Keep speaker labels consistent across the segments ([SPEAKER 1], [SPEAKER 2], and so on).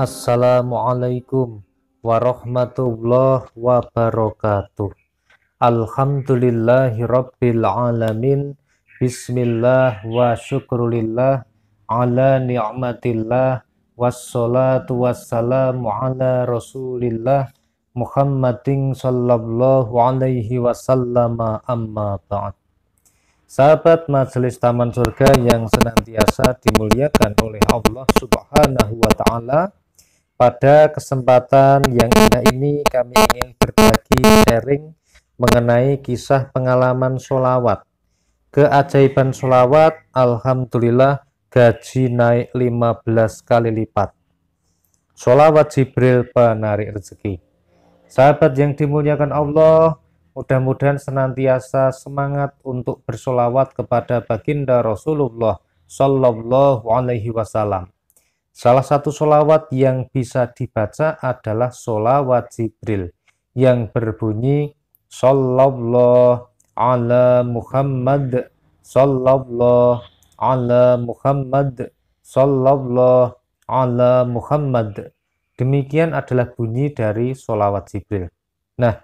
[SPEAKER 1] Assalamualaikum warahmatullahi wabarakatuh. Alhamdulillahi rabbil alamin. Bismillah wa syukrulillah ala ni'matillah wassalatu wassalamu ala rasulillah Muhammadin sallallahu alaihi wasallama amma ba'd. Sahabat Majelis Taman Surga yang senantiasa dimuliakan oleh Allah Subhanahu wa taala, pada kesempatan yang indah ini kami ingin berbagi sharing mengenai kisah pengalaman solawat. Keajaiban solawat, Alhamdulillah gaji naik 15 kali lipat. Solawat Jibril penarik rezeki. Sahabat yang dimuliakan Allah, mudah-mudahan senantiasa semangat untuk bersolawat kepada baginda Rasulullah Shallallahu Alaihi Wasallam Salah satu solawat yang bisa dibaca adalah solawat Jibril yang berbunyi Sallallahu ala Muhammad Sallallahu ala Muhammad Sallallahu ala Muhammad Demikian adalah bunyi dari solawat Jibril Nah,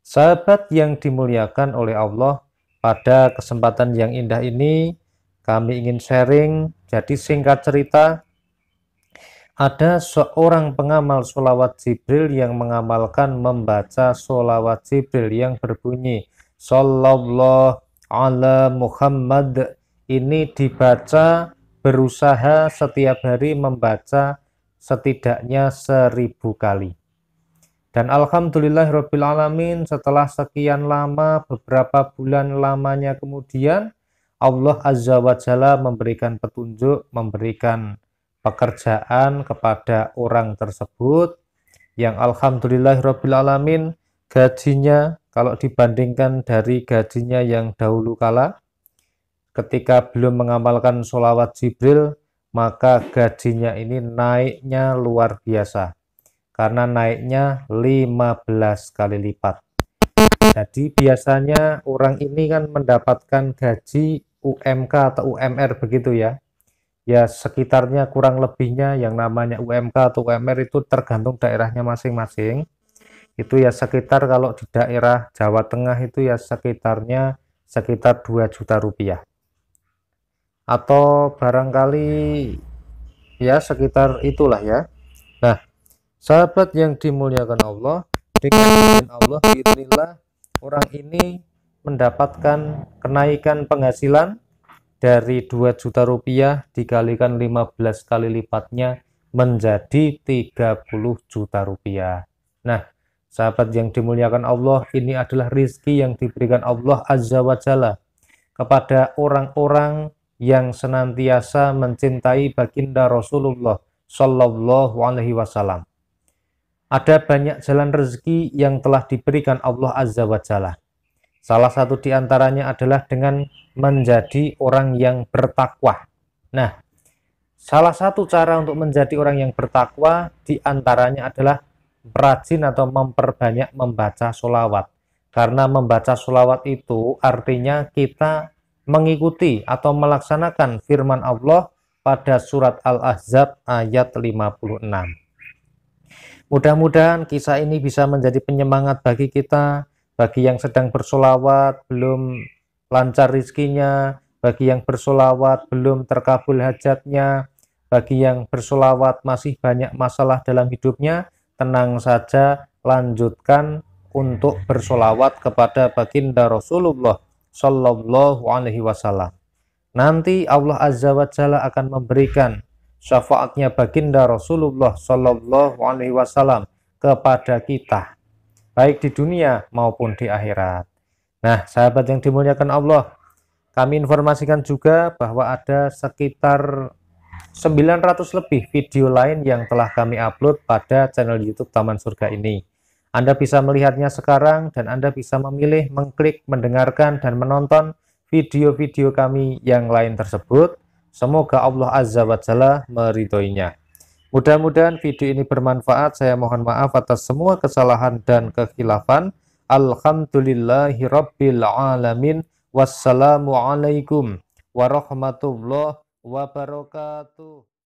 [SPEAKER 1] sahabat yang dimuliakan oleh Allah pada kesempatan yang indah ini kami ingin sharing jadi singkat cerita ada seorang pengamal sholawat Jibril yang mengamalkan membaca sholawat Jibril yang berbunyi Sallallahu ala Muhammad ini dibaca berusaha setiap hari membaca setidaknya seribu kali. Dan Alhamdulillah Rabbil Alamin setelah sekian lama beberapa bulan lamanya kemudian Allah Azza wa Jalla memberikan petunjuk, memberikan pekerjaan kepada orang tersebut yang alhamdulillahirabbil alamin gajinya kalau dibandingkan dari gajinya yang dahulu kala ketika belum mengamalkan sholawat Jibril maka gajinya ini naiknya luar biasa karena naiknya 15 kali lipat jadi biasanya orang ini kan mendapatkan gaji UMK atau UMR begitu ya ya sekitarnya kurang lebihnya yang namanya UMK atau UMR itu tergantung daerahnya masing-masing itu ya sekitar kalau di daerah Jawa Tengah itu ya sekitarnya sekitar 2 juta rupiah atau barangkali ya sekitar itulah ya nah sahabat yang dimuliakan Allah dengan Allah Bismillah orang ini mendapatkan kenaikan penghasilan dari 2 juta rupiah dikalikan 15 kali lipatnya menjadi 30 juta rupiah. Nah, sahabat yang dimuliakan Allah, ini adalah rizki yang diberikan Allah Azza wa Jalla kepada orang-orang yang senantiasa mencintai baginda Rasulullah Shallallahu Alaihi Wasallam. Ada banyak jalan rezeki yang telah diberikan Allah Azza wa Jalla. Salah satu diantaranya adalah dengan menjadi orang yang bertakwa. Nah, salah satu cara untuk menjadi orang yang bertakwa diantaranya adalah rajin atau memperbanyak membaca solawat. Karena membaca solawat itu artinya kita mengikuti atau melaksanakan firman Allah pada surat Al-Ahzab ayat 56. Mudah-mudahan kisah ini bisa menjadi penyemangat bagi kita bagi yang sedang bersolawat belum lancar rizkinya, bagi yang bersolawat belum terkabul hajatnya, bagi yang bersolawat masih banyak masalah dalam hidupnya, tenang saja lanjutkan untuk bersolawat kepada baginda Rasulullah Shallallahu Alaihi Wasallam. Nanti Allah Azza wa Jalla akan memberikan syafaatnya baginda Rasulullah Shallallahu Alaihi Wasallam kepada kita baik di dunia maupun di akhirat. Nah, sahabat yang dimuliakan Allah, kami informasikan juga bahwa ada sekitar 900 lebih video lain yang telah kami upload pada channel YouTube Taman Surga ini. Anda bisa melihatnya sekarang dan Anda bisa memilih, mengklik, mendengarkan, dan menonton video-video kami yang lain tersebut. Semoga Allah Azza wa Jalla meridhoinya. Mudah-mudahan video ini bermanfaat. Saya mohon maaf atas semua kesalahan dan kekhilafan. Alhamdulillahirrabbilalamin. Alamin. Wassalamualaikum warahmatullahi wabarakatuh.